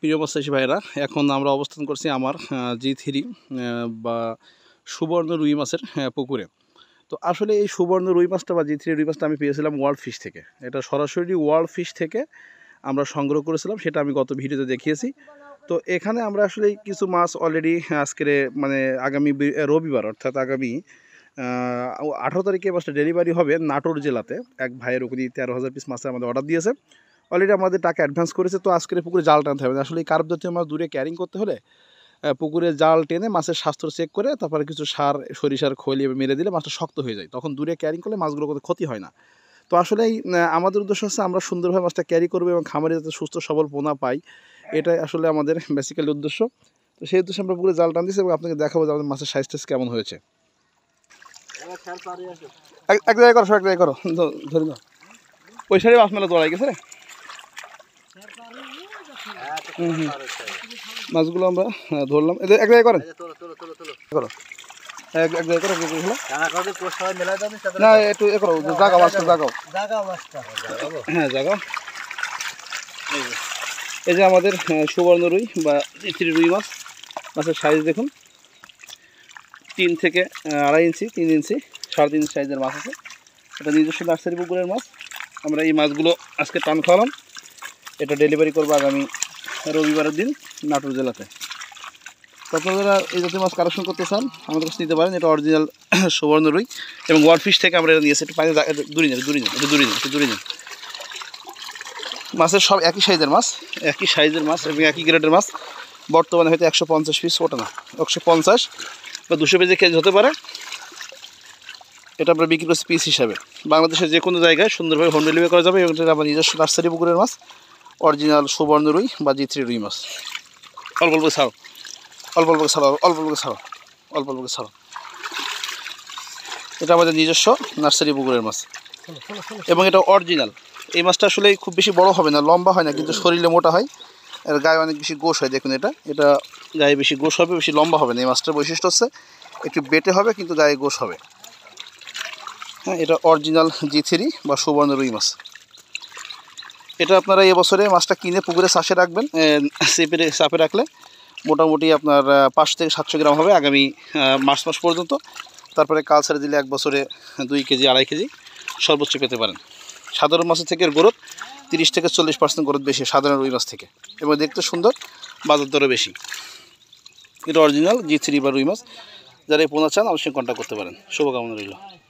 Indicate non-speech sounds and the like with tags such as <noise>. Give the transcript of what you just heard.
প্রিয় মাসাশী ভাইরা এখন আমরা অবস্থান করছি আমার জি থ্রি বা সুবর্ণ রুই মাছের পুকুরে তো আসলে এই সুবর্ণ রুই মাছটা বা জি থ্রি রুই মাছটা আমি পেয়েছিলাম ওয়ার্ল্ড ফিশ থেকে এটা সরাসরি ওয়ার্ল্ড ফিশ থেকে আমরা সংগ্রহ করেছিলাম সেটা আমি গত ভিডিওতে দেখিয়েছি তো এখানে আমরা আসলে কিছু মাছ অলরেডি আজকের মানে আগামী রবিবার অর্থাৎ আগামী আঠারো তারিখে মাছটা ডেলিভারি হবে নাটোর জেলাতে এক ভাইয়ের ওখানে তেরো হাজার পিস মাছটা আমাদের অর্ডার দিয়েছে অলরেডি আমাদের টাকা অ্যাডভান্স করেছে তো আজকের পুকুরে জাল টানতে হবে আসলে এই কার্প জাতীয় মাছ দূরে ক্যারিং করতে হলে পুকুরে জাল টেনে মাছের স্বাস্থ্য চেক করে তারপরে কিছু সার সরিষার খৈলি মেরে দিলে মাছটা শক্ত হয়ে যায় তখন দূরে ক্যারিং করলে মাছগুলো কোনো ক্ষতি হয় না তো আসলে আমাদের উদ্দেশ্য হচ্ছে আমরা সুন্দরভাবে মাছটা ক্যারি করবো এবং খামারে যাতে সুস্থ সবল পোনা পাই এটাই আসলে আমাদের বেসিক্যালি উদ্দেশ্য তো সেই উদ্দেশ্যে আমরা পুকুরে জাল টান দিচ্ছি এবং আপনাকে দেখাবো যে আমাদের মাছের সাইজ কেমন হয়েছে এক জায়গায় করো সব এক জায়গায় করো ধরে ওই সাইডে মাছ মেলা দৌড়াই গেছে রে মাছগুলো আমরা ধরলাম এদের এক জায়গায় করেন করো না একটু এ করো জাগাও মাছটা জাগাও হ্যাঁ জাগাও এই যে আমাদের সুবর্ণ রুই বা চিত্রি রুই মাছ মাছের সাইজ দেখুন তিন থেকে আড়াই ইঞ্চি তিন ইঞ্চি সাড়ে তিন সাইজের মাছ আছে এটা নিজস্ব নার্সারি পুকুরের মাছ আমরা এই মাছগুলো আজকে টান খাওয়ালাম এটা ডেলিভারি করবো আগামী রবিবারের দিন নাটোর জেলাতে তো আপনারা যারা এই জাতীয় মাছ কালেকশন করতে চান আমাদের কাছে নিতে পারেন এটা অরিজিনাল <coughs> সুবর্ণ রুই এবং ওয়ার ফিশ থেকে আমরা এটা নিয়েছি এটা পানি দূরে নেন দূরে নেন এটা দূরে নেন দূরে নেন মাছের সব একই সাইজের মাছ একই সাইজের মাছ এবং একই গ্রেডের মাছ বর্তমানে হয়তো একশো পঞ্চাশ পিস ওটা না একশো পঞ্চাশ বা দুশো পেজে কেজি হতে পারে এটা আমরা বিক্রি করছি পিস হিসাবে বাংলাদেশের যে কোনো জায়গায় সুন্দরভাবে হোম ডেলিভারি করা যাবে এবং এটা আমার নিজস্ব নার্সারি পুকুরের মাছ অরিজিনাল সুবর্ণ রুই বা জি থ্রি রুই মাছ অল্প অল্প ছাড়ো অল্প অল্প ছাড়ো অল্প অল্প ছাড়ো অল্প অল্প ছাড়ো এটা আমাদের নিজস্ব নার্সারি পুকুরের মাছ এবং এটা অরিজিনাল এই মাছটা আসলে খুব বেশি বড় হবে না লম্বা হয় না কিন্তু শরীরে মোটা হয় এর গায়ে অনেক বেশি গোশ হয় দেখুন এটা এটা গায়ে বেশি গোশ হবে বেশি লম্বা হবে না এই মাছটার বৈশিষ্ট্য হচ্ছে একটু বেটে হবে কিন্তু গায়ে গোশ হবে হ্যাঁ এটা অরিজিনাল জি থ্রি বা সুবর্ণ রুই মাছ এটা আপনারা এবছরে মাছটা কিনে পুকুরে চাষে রাখবেন চেপে চাপে রাখলে মোটামুটি আপনার পাঁচশো থেকে সাতশো গ্রাম হবে আগামী মার্চ মাস পর্যন্ত তারপরে কাল ছেড়ে দিলে এক বছরে দুই কেজি আড়াই কেজি সর্বোচ্চ পেতে পারেন সাধারণ মাছের থেকে এর গ্রোথ তিরিশ থেকে চল্লিশ পার্সেন্ট গ্রোথ বেশি সাধারণ রুই মাছ থেকে এবং দেখতে সুন্দর বাজার দরও বেশি এটা অরিজিনাল জি থ্রি বা রুই মাছ যারা এই পোনা চান অবশ্যই কন্ট্যাক্ট করতে পারেন শুভকামনা রইল